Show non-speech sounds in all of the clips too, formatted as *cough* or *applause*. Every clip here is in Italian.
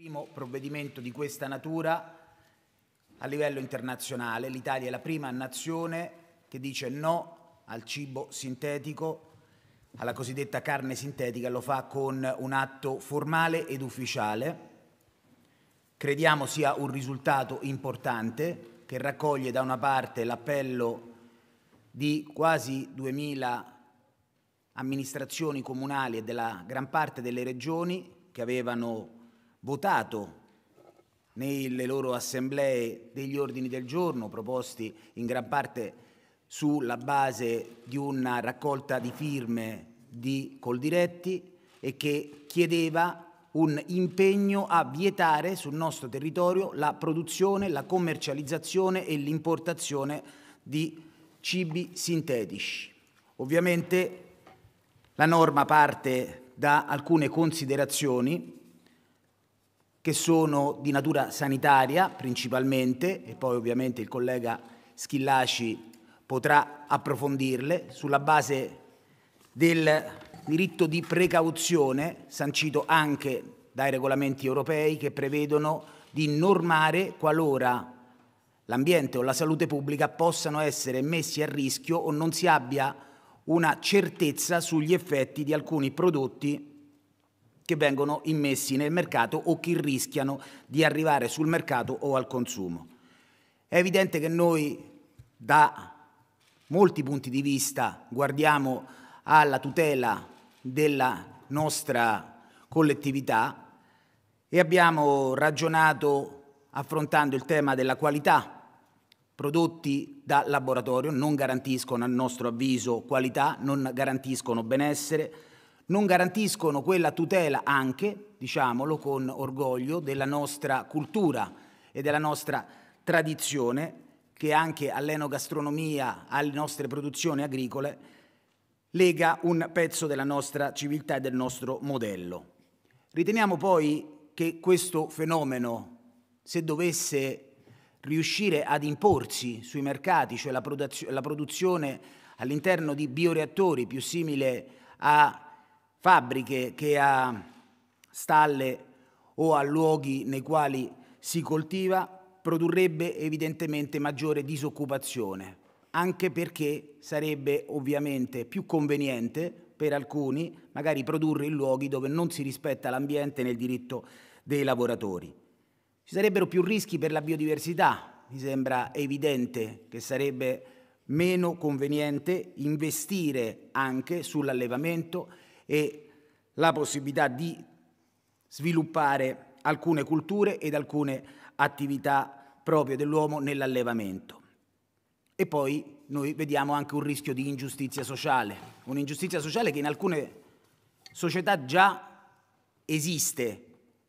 primo provvedimento di questa natura a livello internazionale. L'Italia è la prima nazione che dice no al cibo sintetico, alla cosiddetta carne sintetica, lo fa con un atto formale ed ufficiale. Crediamo sia un risultato importante che raccoglie da una parte l'appello di quasi 2000 amministrazioni comunali e della gran parte delle regioni che avevano votato nelle loro assemblee degli ordini del giorno proposti in gran parte sulla base di una raccolta di firme di Coldiretti e che chiedeva un impegno a vietare sul nostro territorio la produzione, la commercializzazione e l'importazione di cibi sintetici. Ovviamente la norma parte da alcune considerazioni che sono di natura sanitaria principalmente e poi ovviamente il collega Schillaci potrà approfondirle sulla base del diritto di precauzione sancito anche dai regolamenti europei che prevedono di normare qualora l'ambiente o la salute pubblica possano essere messi a rischio o non si abbia una certezza sugli effetti di alcuni prodotti che vengono immessi nel mercato o che rischiano di arrivare sul mercato o al consumo. È evidente che noi da molti punti di vista guardiamo alla tutela della nostra collettività e abbiamo ragionato affrontando il tema della qualità prodotti da laboratorio non garantiscono a nostro avviso qualità, non garantiscono benessere, non garantiscono quella tutela anche, diciamolo con orgoglio, della nostra cultura e della nostra tradizione che anche all'enogastronomia, alle nostre produzioni agricole, lega un pezzo della nostra civiltà e del nostro modello. Riteniamo poi che questo fenomeno, se dovesse riuscire ad imporsi sui mercati, cioè la, produzione all'interno di bioreattori più simile a fabbriche che a stalle o a luoghi nei quali si coltiva produrrebbe evidentemente maggiore disoccupazione, anche perché sarebbe ovviamente più conveniente per alcuni magari produrre in luoghi dove non si rispetta l'ambiente nel diritto dei lavoratori. Ci sarebbero più rischi per la biodiversità, mi sembra evidente che sarebbe meno conveniente investire anche sull'allevamento e la possibilità di sviluppare alcune culture ed alcune attività proprie dell'uomo nell'allevamento. E poi noi vediamo anche un rischio di ingiustizia sociale, un'ingiustizia sociale che in alcune società già esiste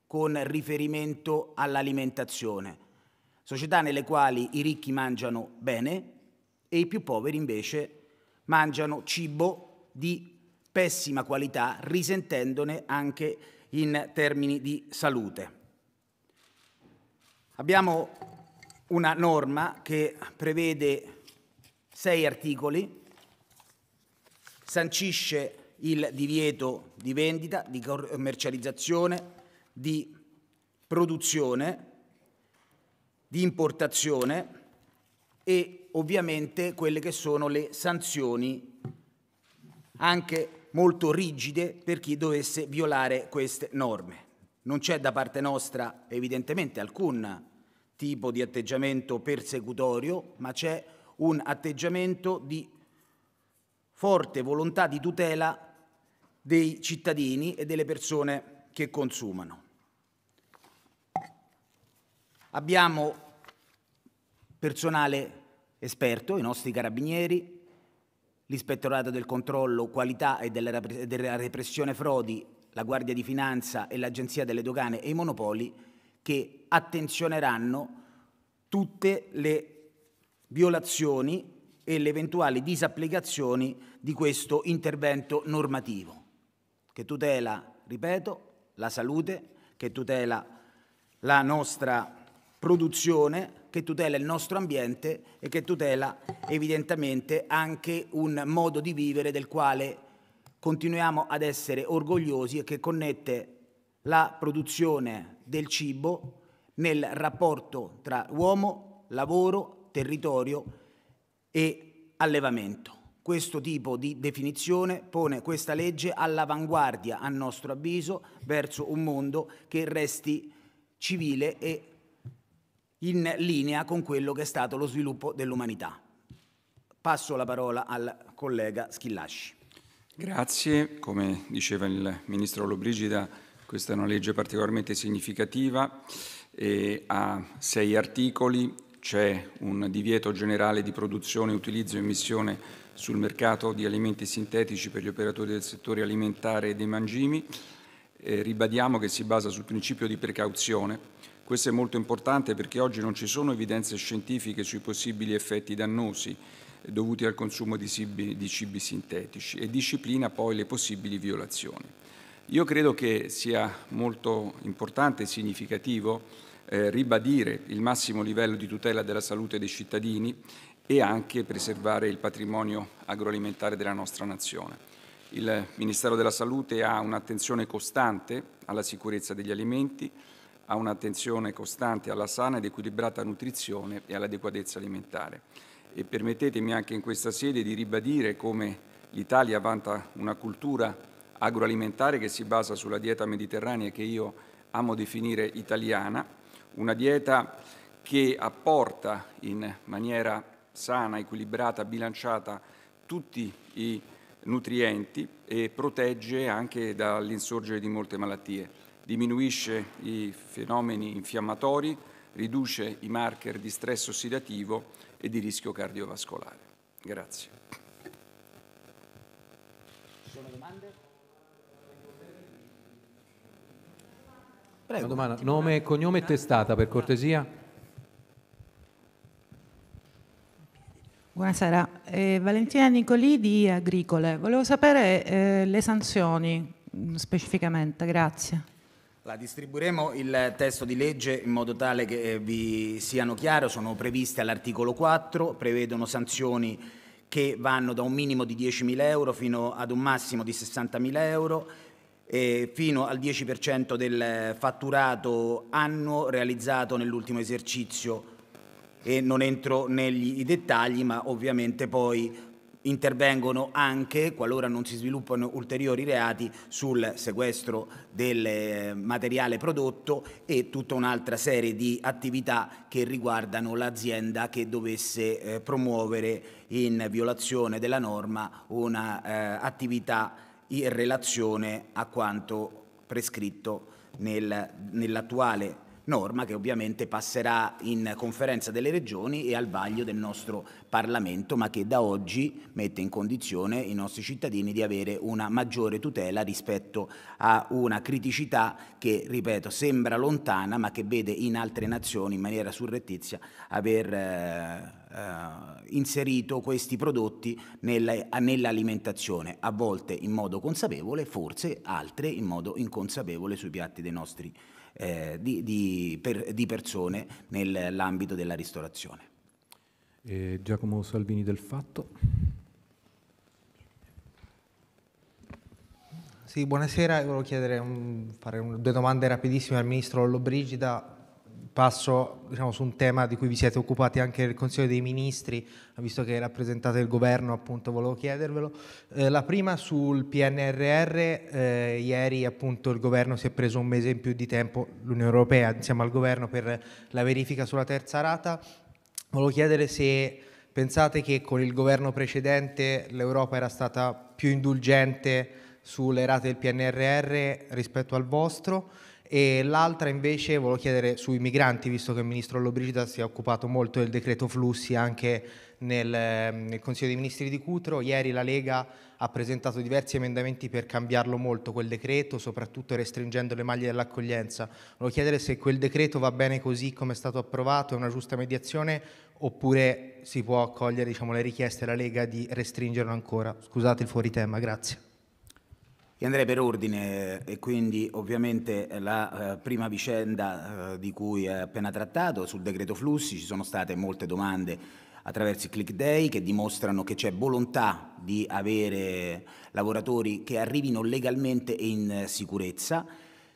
con riferimento all'alimentazione, società nelle quali i ricchi mangiano bene e i più poveri invece mangiano cibo di pessima qualità, risentendone anche in termini di salute. Abbiamo una norma che prevede sei articoli, sancisce il divieto di vendita, di commercializzazione, di produzione, di importazione e ovviamente quelle che sono le sanzioni anche molto rigide per chi dovesse violare queste norme. Non c'è da parte nostra evidentemente alcun tipo di atteggiamento persecutorio, ma c'è un atteggiamento di forte volontà di tutela dei cittadini e delle persone che consumano. Abbiamo personale esperto, i nostri carabinieri, l'Ispettorato del Controllo, Qualità e della Repressione Frodi, la Guardia di Finanza e l'Agenzia delle Dogane e i Monopoli che attenzioneranno tutte le violazioni e le eventuali disapplicazioni di questo intervento normativo che tutela, ripeto, la salute, che tutela la nostra produzione che tutela il nostro ambiente e che tutela evidentemente anche un modo di vivere del quale continuiamo ad essere orgogliosi e che connette la produzione del cibo nel rapporto tra uomo, lavoro, territorio e allevamento. Questo tipo di definizione pone questa legge all'avanguardia, a nostro avviso, verso un mondo che resti civile e in linea con quello che è stato lo sviluppo dell'umanità. Passo la parola al collega Schillasci. Grazie, come diceva il ministro Lobrigida, questa è una legge particolarmente significativa, ha sei articoli, c'è un divieto generale di produzione, utilizzo e emissione sul mercato di alimenti sintetici per gli operatori del settore alimentare e dei mangimi. Eh, ribadiamo che si basa sul principio di precauzione, questo è molto importante perché oggi non ci sono evidenze scientifiche sui possibili effetti dannosi eh, dovuti al consumo di cibi, di cibi sintetici e disciplina poi le possibili violazioni. Io credo che sia molto importante e significativo eh, ribadire il massimo livello di tutela della salute dei cittadini e anche preservare il patrimonio agroalimentare della nostra nazione. Il Ministero della Salute ha un'attenzione costante alla sicurezza degli alimenti, a un'attenzione costante alla sana ed equilibrata nutrizione e all'adeguatezza alimentare. E permettetemi anche in questa sede di ribadire come l'Italia vanta una cultura agroalimentare che si basa sulla dieta mediterranea che io amo definire italiana, una dieta che apporta in maniera sana, equilibrata, bilanciata tutti i nutrienti e protegge anche dall'insorgere di molte malattie diminuisce i fenomeni infiammatori, riduce i marker di stress ossidativo e di rischio cardiovascolare. Grazie. Sono domande? Prego, domanda. Nome, cognome e testata per cortesia. Buonasera, eh, Valentina Nicolì di Agricole. Volevo sapere eh, le sanzioni mm, specificamente, grazie. La distribuiremo il testo di legge in modo tale che eh, vi siano chiari, sono previste all'articolo 4, prevedono sanzioni che vanno da un minimo di 10.000 euro fino ad un massimo di 60.000 euro, fino al 10% del fatturato annuo realizzato nell'ultimo esercizio e non entro nei dettagli, ma ovviamente poi intervengono anche, qualora non si sviluppano ulteriori reati, sul sequestro del eh, materiale prodotto e tutta un'altra serie di attività che riguardano l'azienda che dovesse eh, promuovere in violazione della norma un'attività eh, in relazione a quanto prescritto nel, nell'attuale norma che ovviamente passerà in conferenza delle regioni e al vaglio del nostro Parlamento, ma che da oggi mette in condizione i nostri cittadini di avere una maggiore tutela rispetto a una criticità che, ripeto, sembra lontana, ma che vede in altre nazioni in maniera surrettizia aver... Eh, eh, inserito questi prodotti nell'alimentazione, a volte in modo consapevole, forse altre in modo inconsapevole sui piatti dei nostri cittadini eh, di, di, per, di, persone nell'ambito della ristorazione. E eh, Giacomo Salvini del Fatto. Sì, buonasera, volevo chiedere un, fare un, due domande rapidissime al Ministro Lollobrigida passo diciamo, su un tema di cui vi siete occupati anche nel Consiglio dei Ministri, visto che rappresentate il governo, appunto volevo chiedervelo. Eh, la prima sul PNRR, eh, ieri appunto il governo si è preso un mese in più di tempo, l'Unione Europea insieme al governo per la verifica sulla terza rata. Volevo chiedere se pensate che con il governo precedente l'Europa era stata più indulgente sulle rate del PNRR rispetto al vostro e l'altra invece volevo chiedere sui migranti, visto che il ministro Lollobrigida si è occupato molto del decreto flussi anche nel, ehm, nel, Consiglio dei Ministri di Cutro. Ieri la Lega ha presentato diversi emendamenti per cambiarlo molto quel decreto, soprattutto restringendo le maglie dell'accoglienza. Volevo chiedere se quel decreto va bene così come è stato approvato, è una giusta mediazione, oppure si può accogliere diciamo, le richieste della Lega di restringerlo ancora. Scusate il fuori tema, grazie. Io andrei per ordine e quindi ovviamente la eh, prima vicenda eh, di cui è appena trattato sul decreto flussi ci sono state molte domande attraverso i click day che dimostrano che c'è volontà di avere lavoratori che arrivino legalmente e in sicurezza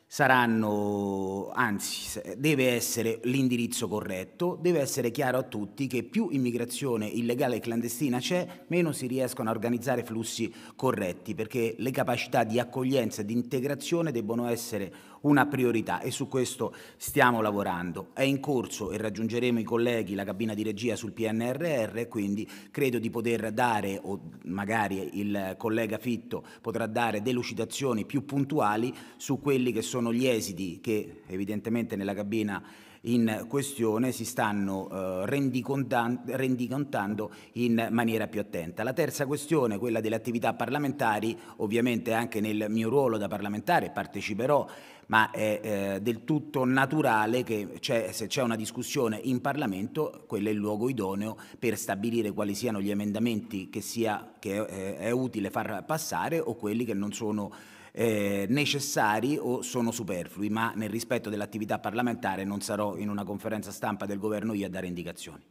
saranno, anzi, deve essere l'indirizzo corretto, deve essere chiaro a tutti che più immigrazione illegale e clandestina c'è, meno si riescono a organizzare flussi corretti, perché le capacità di accoglienza e di integrazione debbono essere una priorità e su questo stiamo lavorando. È in corso e raggiungeremo i colleghi, la cabina di regia sul PNRR quindi credo di poter dare, o magari il collega Fitto potrà dare delucidazioni più puntuali su quelli che sono gli esiti che evidentemente nella cabina in questione si stanno eh, rendicontando in maniera più attenta. La terza questione, quella delle attività parlamentari, ovviamente anche nel mio ruolo da parlamentare parteciperò ma è eh, del tutto naturale che c'è, se c'è una discussione in Parlamento, quello è il luogo idoneo per stabilire quali siano gli emendamenti che, sia, che eh, è utile far passare o quelli che non sono eh, necessari o sono superflui, ma nel rispetto dell'attività parlamentare non sarò in una conferenza stampa del governo io a dare indicazioni.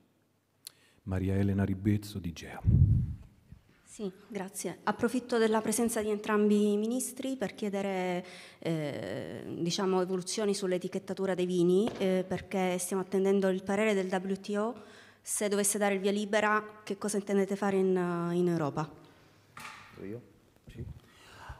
Maria Elena Ribezzo di Gea. Sì, grazie. Approfitto della presenza di entrambi i ministri per chiedere eh, diciamo, evoluzioni sull'etichettatura dei vini, eh, perché stiamo attendendo il parere del WTO. Se dovesse dare il via libera, che cosa intendete fare in, eh, in Europa? Io? Sì.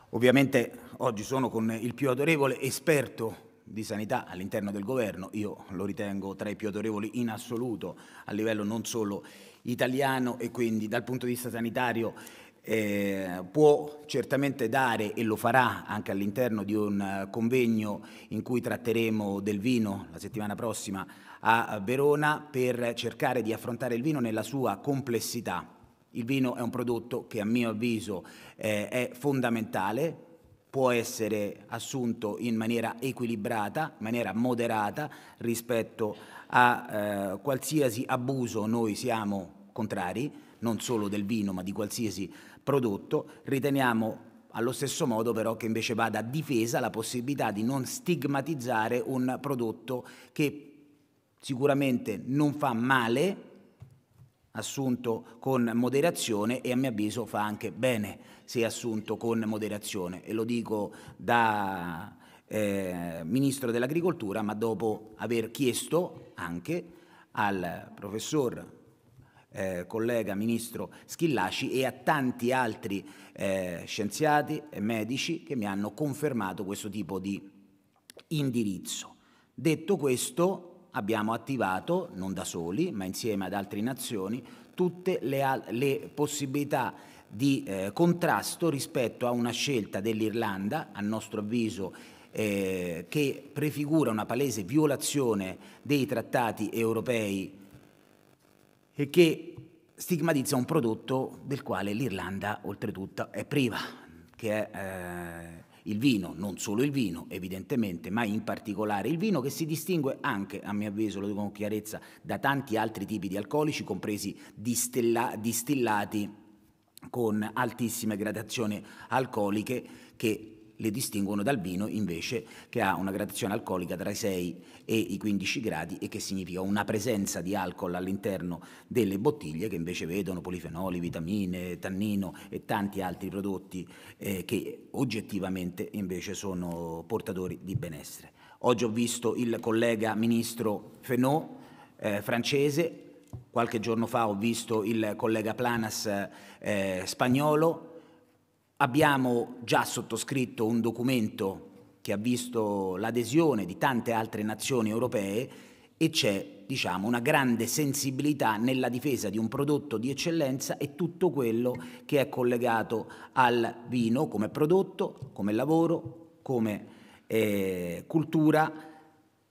Ovviamente oggi sono con il più autorevole esperto di sanità all'interno del governo, io lo ritengo tra i più autorevoli in assoluto a livello non solo italiano e quindi dal punto di vista sanitario eh, può certamente dare e lo farà anche all'interno di un eh, convegno in cui tratteremo del vino la settimana prossima a Verona per cercare di affrontare il vino nella sua complessità. Il vino è un prodotto che a mio avviso eh, è fondamentale, può essere assunto in maniera equilibrata, in maniera moderata rispetto a eh, qualsiasi abuso noi siamo contrari, non solo del vino ma di qualsiasi prodotto, riteniamo allo stesso modo però che invece vada difesa la possibilità di non stigmatizzare un prodotto che sicuramente non fa male, assunto con moderazione e a mio avviso fa anche bene se assunto con moderazione e lo dico da eh, Ministro dell'Agricoltura ma dopo aver chiesto anche al professor eh, collega ministro Schillaci e a tanti altri eh, scienziati e medici che mi hanno confermato questo tipo di indirizzo. Detto questo, abbiamo attivato, non da soli, ma insieme ad altre nazioni, tutte le, le possibilità di eh, contrasto rispetto a una scelta dell'Irlanda, a nostro avviso eh, che prefigura una palese violazione dei trattati europei e che stigmatizza un prodotto del quale l'Irlanda oltretutto è priva, che è eh, il vino, non solo il vino evidentemente, ma in particolare il vino che si distingue anche, a mio avviso, lo dico con chiarezza, da tanti altri tipi di alcolici, compresi distilla distillati con altissime gradazioni alcoliche che le distinguono dal vino invece che ha una gradazione alcolica tra i 6 e i 15 gradi e che significa una presenza di alcol all'interno delle bottiglie che invece vedono polifenoli, vitamine, tannino e tanti altri prodotti eh, che oggettivamente invece sono portatori di benessere. Oggi ho visto il collega ministro Fenot eh, francese, qualche giorno fa ho visto il collega Planas eh, spagnolo, Abbiamo già sottoscritto un documento che ha visto l'adesione di tante altre nazioni europee e c'è diciamo, una grande sensibilità nella difesa di un prodotto di eccellenza e tutto quello che è collegato al vino come prodotto, come lavoro, come eh, cultura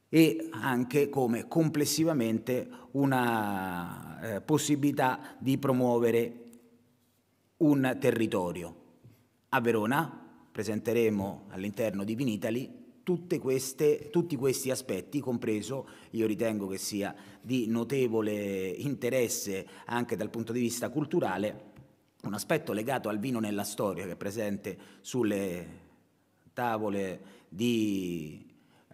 e anche come complessivamente una eh, possibilità di promuovere un territorio. A Verona presenteremo all'interno di Vinitali queste, tutti questi aspetti, compreso, io ritengo che sia di notevole interesse anche dal punto di vista culturale, un aspetto legato al vino nella storia che è presente sulle tavole di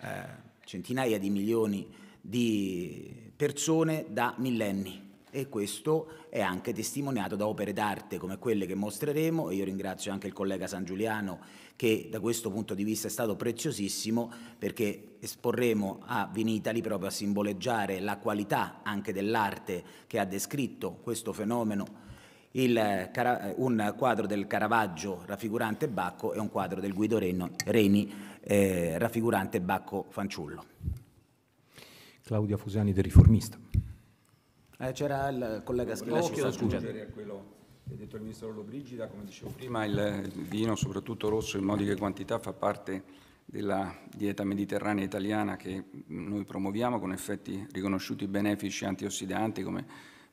eh, centinaia di milioni di persone da millenni e questo è anche testimoniato da opere d'arte come quelle che mostreremo e io ringrazio anche il collega San Giuliano che da questo punto di vista è stato preziosissimo perché esporremo a Vinitali proprio a simboleggiare la qualità anche dell'arte che ha descritto questo fenomeno il, un quadro del Caravaggio raffigurante Bacco e un quadro del Guido Reno, Reni eh, raffigurante Bacco Fanciullo. Claudia Fusani del Riformista. Eh, c'era il collega Schilacci. Oh, chiedo scusa. a quello che ha detto il Ministro Lollobrigida, come dicevo prima, il vino, soprattutto rosso, in modiche quantità, fa parte della dieta mediterranea italiana che noi promuoviamo con effetti riconosciuti benefici antiossidanti come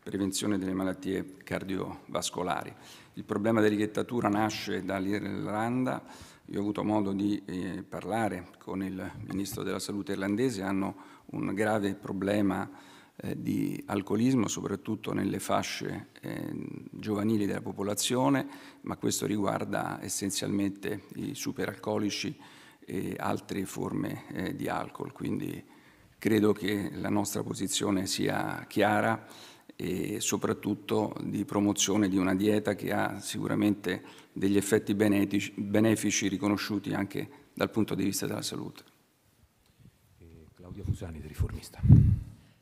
prevenzione delle malattie cardiovascolari. Il problema dell'etichettatura nasce dall'Irlanda, io ho avuto modo di eh, parlare con il Ministro della Salute irlandese, hanno un grave problema eh, di alcolismo, soprattutto nelle fasce eh, giovanili della popolazione, ma questo riguarda essenzialmente i superalcolici e altre forme eh, di alcol. Quindi credo che la nostra posizione sia chiara e soprattutto di promozione di una dieta che ha sicuramente degli effetti benefici, benefici riconosciuti anche dal punto di vista della salute. Claudia Fusani, riformista.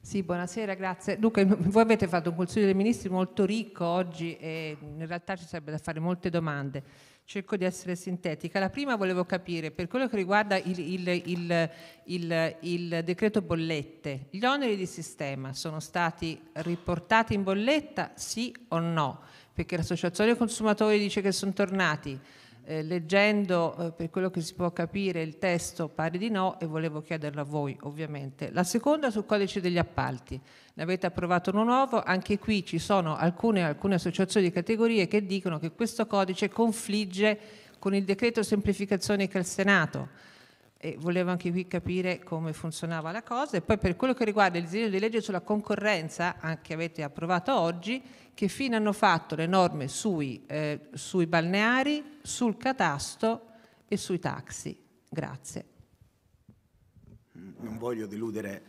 Sì, buonasera, grazie. Dunque, *laughs* voi avete fatto un Consiglio dei Ministri molto ricco oggi e in realtà ci sarebbe da fare molte domande. Cerco di essere sintetica. La prima volevo capire, per quello che riguarda il, il, il, il decreto bollette, gli oneri di sistema sono stati riportati in bolletta, sì o no? Perché l'Associazione dei Consumatori dice che sono tornati eh, leggendo eh, per quello che si può capire il testo pare di no e volevo chiederlo a voi ovviamente. La seconda sul codice degli appalti, ne avete approvato uno nuovo, anche qui ci sono alcune, alcune associazioni di categorie che dicono che questo codice confligge con il decreto semplificazione che ha il Senato e volevo anche qui capire come funzionava la cosa. E poi per quello che riguarda il disegno di legge sulla concorrenza, anche avete approvato oggi, che fine hanno fatto le norme sui, eh, sui balneari, sul catasto e sui taxi. Grazie. Non voglio deludere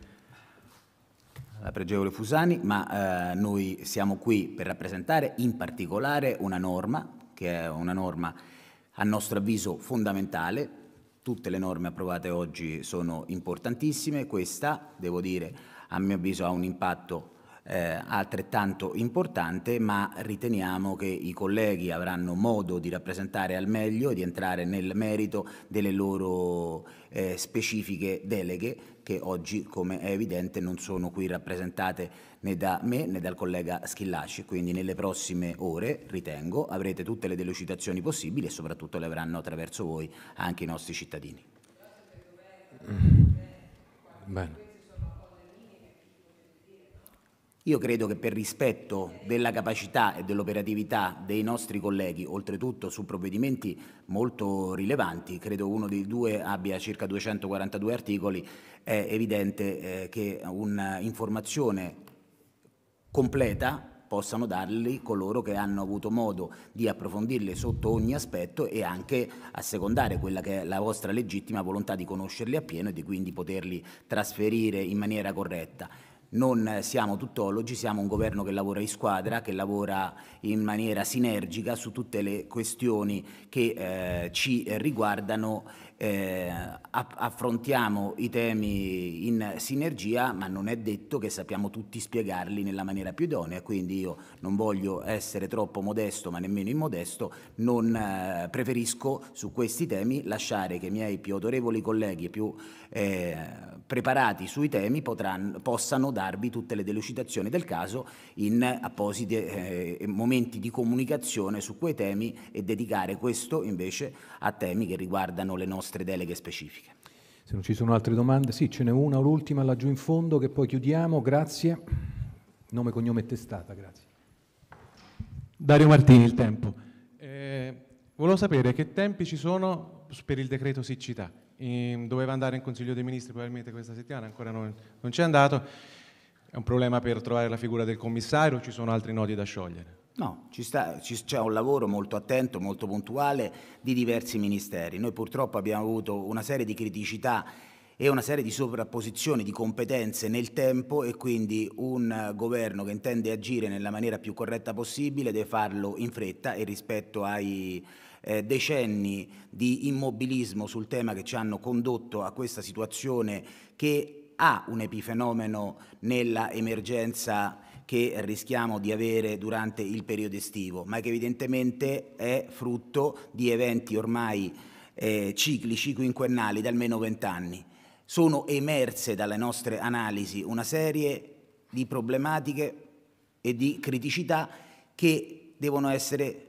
la pregevole Fusani, ma eh, noi siamo qui per rappresentare in particolare una norma, che è una norma a nostro avviso fondamentale, Tutte le norme approvate oggi sono importantissime, questa, devo dire, a mio avviso ha un impatto eh, altrettanto importante, ma riteniamo che i colleghi avranno modo di rappresentare al meglio e di entrare nel merito delle loro eh, specifiche deleghe che oggi, come è evidente, non sono qui rappresentate né da me né dal collega Schillaci, quindi nelle prossime ore, ritengo, avrete tutte le delucidazioni possibili e soprattutto le avranno attraverso voi anche i nostri cittadini. Mm. Bene. Io credo che per rispetto della capacità e dell'operatività dei nostri colleghi, oltretutto su provvedimenti molto rilevanti, credo uno dei due abbia circa 242 articoli, è evidente eh, che un'informazione completa possano darli coloro che hanno avuto modo di approfondirle sotto ogni aspetto e anche assecondare quella che è la vostra legittima volontà di conoscerli appieno e di quindi poterli trasferire in maniera corretta. Non siamo tuttologi, siamo un governo che lavora in squadra, che lavora in maniera sinergica su tutte le questioni che eh, ci riguardano eh, affrontiamo i temi in sinergia, ma non è detto che sappiamo tutti spiegarli nella maniera più idonea, quindi io non voglio essere troppo modesto, ma nemmeno immodesto, non eh, preferisco su questi temi lasciare che i miei più autorevoli colleghi più eh, preparati sui temi potranno, possano darvi tutte le delucidazioni del caso in appositi eh, momenti di comunicazione su quei temi e dedicare questo invece a temi che riguardano le nostre nostre deleghe specifiche. Se non ci sono altre domande, sì, ce n'è una, l'ultima laggiù in fondo che poi chiudiamo, grazie. Nome, cognome e testata, grazie. Dario Martini, il tempo. Eh, volevo sapere che tempi ci sono per il decreto siccità. Eh, doveva andare in Consiglio dei Ministri probabilmente questa settimana, ancora non, non c'è andato. È un problema per trovare la figura del commissario, ci sono altri nodi da sciogliere. No, sta, ci, c'è un lavoro molto attento, molto puntuale di diversi ministeri. Noi purtroppo abbiamo avuto una serie di criticità e una serie di sovrapposizioni di competenze nel tempo e quindi un governo che intende agire nella maniera più corretta possibile deve farlo in fretta e rispetto ai eh, decenni di immobilismo sul tema che ci hanno condotto a questa situazione che ha un epifenomeno nella emergenza che rischiamo di avere durante il periodo estivo, ma che evidentemente è frutto di eventi ormai eh, ciclici quinquennali da almeno vent'anni. Sono emerse dalle nostre analisi una serie di problematiche e di criticità che devono essere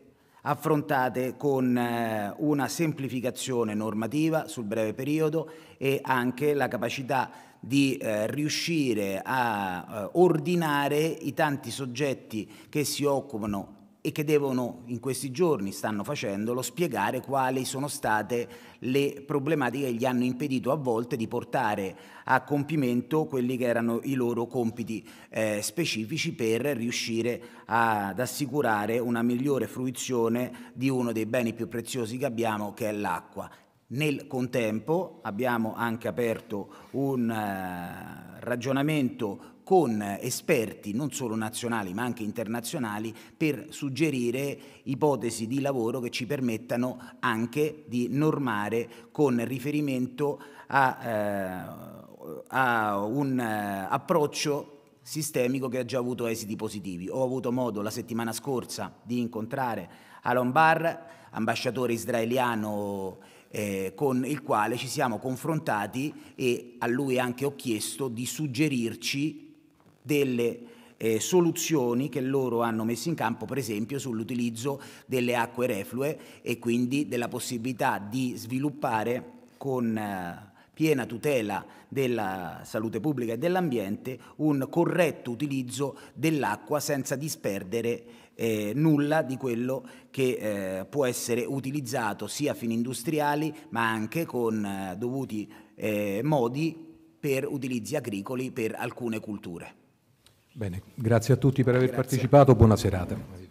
affrontate con eh, una semplificazione normativa sul breve periodo e anche la capacità di eh, riuscire a eh, ordinare i tanti soggetti che si occupano e che devono in questi giorni, stanno facendolo, spiegare quali sono state le problematiche che gli hanno impedito a volte di portare a compimento quelli che erano i loro compiti eh, specifici per riuscire ad assicurare una migliore fruizione di uno dei beni più preziosi che abbiamo che è l'acqua. Nel contempo abbiamo anche aperto un eh, ragionamento con esperti non solo nazionali ma anche internazionali per suggerire ipotesi di lavoro che ci permettano anche di normare con riferimento a, eh, a un eh, approccio sistemico che ha già avuto esiti positivi. Ho avuto modo la settimana scorsa di incontrare Alon Barr, ambasciatore israeliano eh, con il quale ci siamo confrontati e a lui anche ho chiesto di suggerirci delle eh, soluzioni che loro hanno messo in campo, per esempio sull'utilizzo delle acque reflue e quindi della possibilità di sviluppare con eh, piena tutela della salute pubblica e dell'ambiente un corretto utilizzo dell'acqua senza disperdere eh, nulla di quello che eh, può essere utilizzato sia a fini industriali ma anche con eh, dovuti eh, modi per utilizzi agricoli per alcune culture. Bene, grazie a tutti per aver grazie. partecipato, buona serata.